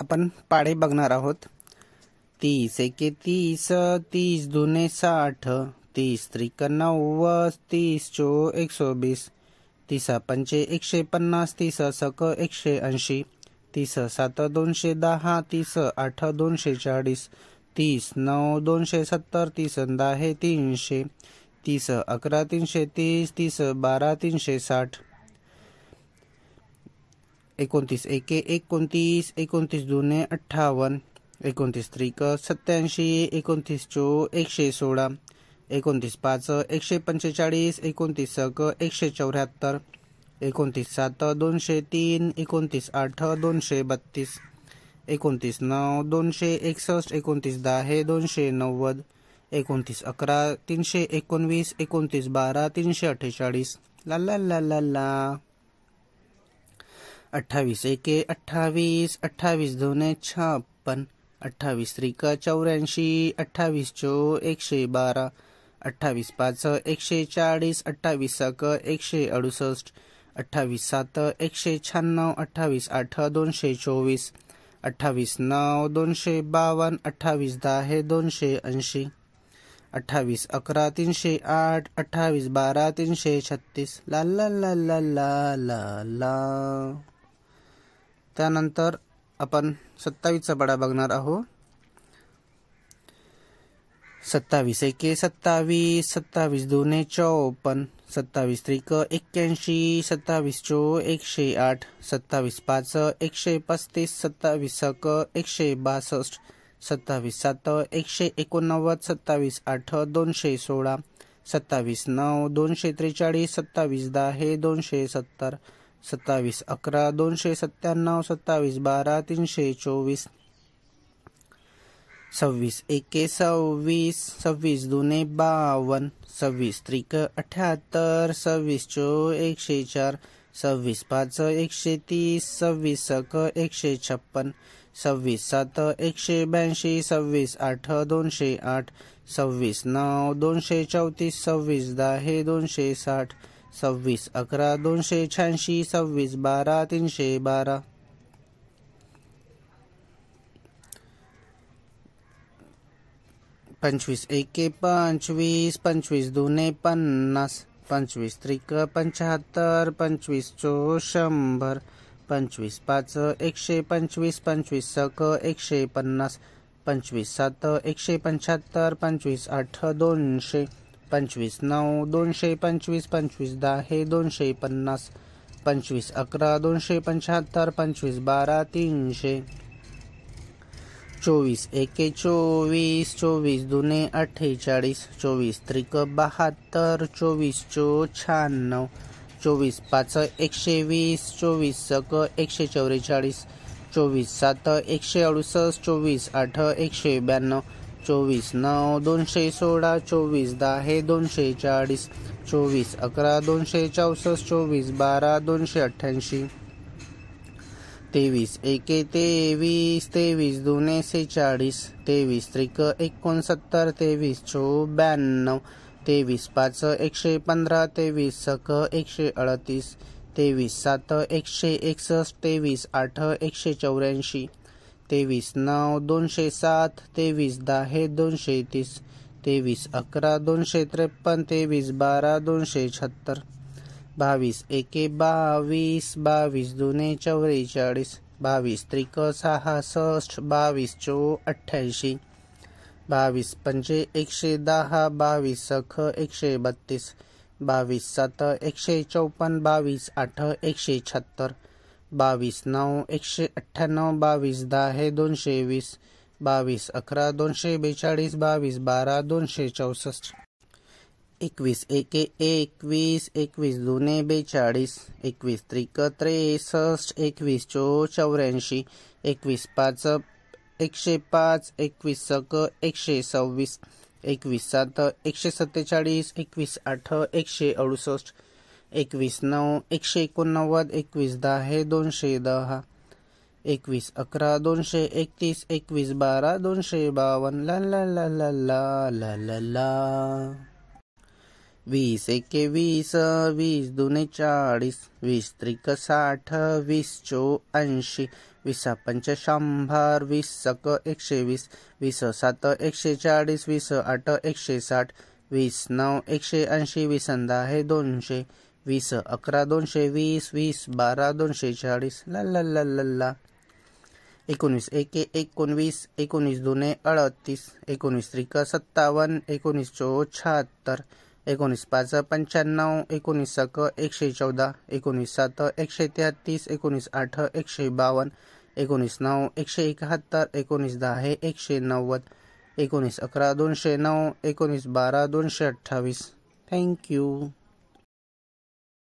आपण पाढे बघणार आहोत तीस एके तीस तीस दुने साठ तीस त्रिक नव्वद तीस चो एकशे वीस तीस पंचे एकशे पन्नास तीस सक एकशे ऐंशी तीस सात दोनशे दहा तीस आठ दोनशे चाळीस तीस नऊ दोनशे सत्तर तीस दहा तीनशे तीस अकरा तीनशे तीस तीस बारा तीनशे साठ एकोणतीस एके एकोणतीस एकोणतीस जुने अठ्ठावन्न एकोणतीस त्रिक सत्याऐंशी एकोणतीस चो एकशे सोळा एकोणतीस पाच एकशे पंचेचाळीस एकोणतीस सक एकशे चौऱ्याहत्तर एकोणतीस सात दोनशे तीन एकोणतीस आठ दोनशे बत्तीस एकोणतीस नऊ दोनशे एकसष्ट एकोणतीस दहा हे दोनशे नव्वद एकोणतीस अकरा तीनशे एकोणवीस एकोणतीस बारा तीनशे अठ्ठेचाळीस ला ला ला ला ला अठ्ठावीस एके अठ्ठावीस अठ्ठावीस दोन छप्पन अठ्ठावीस त्रिका चौऱ्याऐंशी अठ्ठावीस चो एकशे बारा अठ्ठावीस पाच एकशे चाळीस अठ्ठावीस सक एकशे अडुसष्ट अठ्ठावीस सात एकशे शहाण्णव अठ्ठावीस आठ दोनशे चोवीस अठ्ठावीस नऊ दोनशे बावन्न अठ्ठावीस दहा हे दोनशे ऐंशी अठ्ठावीस अकरा तीनशे आठ अठ्ठावीस बारा तीनशे छत्तीस ला ला ला ला ला ला त्यानंतर आपण सत्तावीसचा बडा बघणार आहो सत्तावीस एके सत्तावीस सत्तावीस दोने चौपन्न सत्तावीस त्रिक एक्क्याऐंशी सत्तावीस चो एकशे आठ सत्तावीस पाच एकशे पस्तीस सत्तावीस सक एकशे बासष्ट सत्तावीस सात एकशे एकोणनव्वद सत्तावीस आठ दोनशे सोळा सत्तावीस नऊ दोनशे त्रेचाळीस सत्तावीस दहा हे दोनशे सत्तर सत्तावीस अकरा दोनशे सत्त्याण्णव सत्तावीस बारा तीनशे चोवीस सव्वीस एके सव्वीस सव्वीस दोने बावन्न सव्वीस त्रिक अठ्याहत्तर सव्वीस चो एकशे चार सव्वीस पाच एकशे तीस सव्वीस सक एकशे छप्पन सव्वीस सात एकशे ब्याऐंशी सव्वीस आठ दोनशे आठ सव्वीस नऊ दोनशे चौतीस सव्वीस दहा हे दोनशे साठ सव्वीस अकरा दोनशे शहाऐंशी सव्वीस बारा तीनशे बारा पंचवीस एके पंचवीस पंचवीस दुने पन्नास पंचवीस त्रिक पंच्याहत्तर पंचवीस चो शंभर पंचवीस पाच एकशे पंचवीस पंचवीस सक एकशे पन्नास पंचवीस सात एकशे पंच्याहत्तर पंचवीस आठ दोनशे पंचवीस नऊ दोनशे पंचवीस पंचवीस दहा हे दोनशे पन्नास पंचवीस अकरा दोनशे पंच्याहत्तर पंचवीस बारा तीनशे चोवीस एके चोवीस चोवीस दुने अठ्ठेचाळीस चोवीस त्रिक बहात्तर चोवीस चो शहाण्णव चोवीस पाच एकशे वीस चोवीस सक एकशे चौवेचाळीस चोवीस सात एकशे अडुसष्ट चोवीस आठ एकशे ब्याण्णव चोवीस नऊ दोनशे सोळा चोवीस दहा हे दोनशे चाळीस चोवीस अकरा दोनशे चौसष्ट चोवीस बारा दोनशे अठ्ठ्याऐंशी तेवीस एके तेवीस तेवीस दोनशे सेहेचाळीस तेवीस त्रिक एकोणसत्तर तेवीस चो ब्याण्णव तेवीस पाच एकशे पंधरा तेवीस सक एकशे अडतीस तेवीस सात एकशे एकसष्ट तेवीस आठ एकशे चौऱ्याऐंशी तेवीस नऊ दोनशे सात तेवीस दहा हे दोनशे तीस तेवीस अकरा दोनशे त्रेपन्न तेवीस बारा दोनशे शहात्तर बावीस एके बावीस बावीस दोन्ही चौवेचाळीस बावीस त्रिक सहासष्ट बावीस चो अठ्ठ्याऐंशी बावीस पंचे एकशे दहा बावीस सख एकशे बत्तीस बावीस सात एकशे चौपन्न बावीस आठ एकशे छत्तर बावीस नऊ एकशे अठ्ठ्याण्णव बावीस दहा हे दोनशे वीस बावीस अकरा दोनशे बेचाळीस बावीस बारा दोनशे चौसष्ट एकवीस एके एकवीस एकवीस दोने बेचाळीस एकवीस त्रिक त्रेसष्ट एकवीस चो चौऱ्याऐंशी एकवीस पाच एकशे पाच एकवीस सक एकशे सव्वीस एकवीस सात एकशे सत्तेचाळीस एकवीस आठ एकशे अडुसष्ट एकवीस नऊ एकशे एकोणनव्वद एकवीस दहा हे दोनशे दहा एकवीस अकरा दोनशे एकतीस एकवीस बारा दोनशे बावन्न ल ला ल ला वीस एके वीस वीस दुने चाळीस वीस त्रिक साठ वीस चो ऐंशी वीस पंच शंभर वीस सक एकशे वीस वीस सात एकशे चाळीस वीस आठ एकशे साठ वीस नऊ एकशे ऐंशी वीस दहा हे दोनशे वीस अकरा दोनशे वीस वीस बारा दोनशे चाळीस ला ला ला ला एके एकोणवीस एकोणीस दोने अडतीस एकोणीस त्रिक सत्तावन्न एकोणीस चो शहात्तर एकोणीस पाच पंच्याण्णव एकोणीस सक एकशे चौदा एकोणीस सात एकशे तेहतीस एकोणीस आठ एकशे बावन्न एकोणीस नऊ एकशे एकाहत्तर एकोणीस दहा हे एकशे नव्वद एकोणीस अकरा दोनशे नऊ एकोणीस बारा दोनशे अठ्ठावीस थँक्यू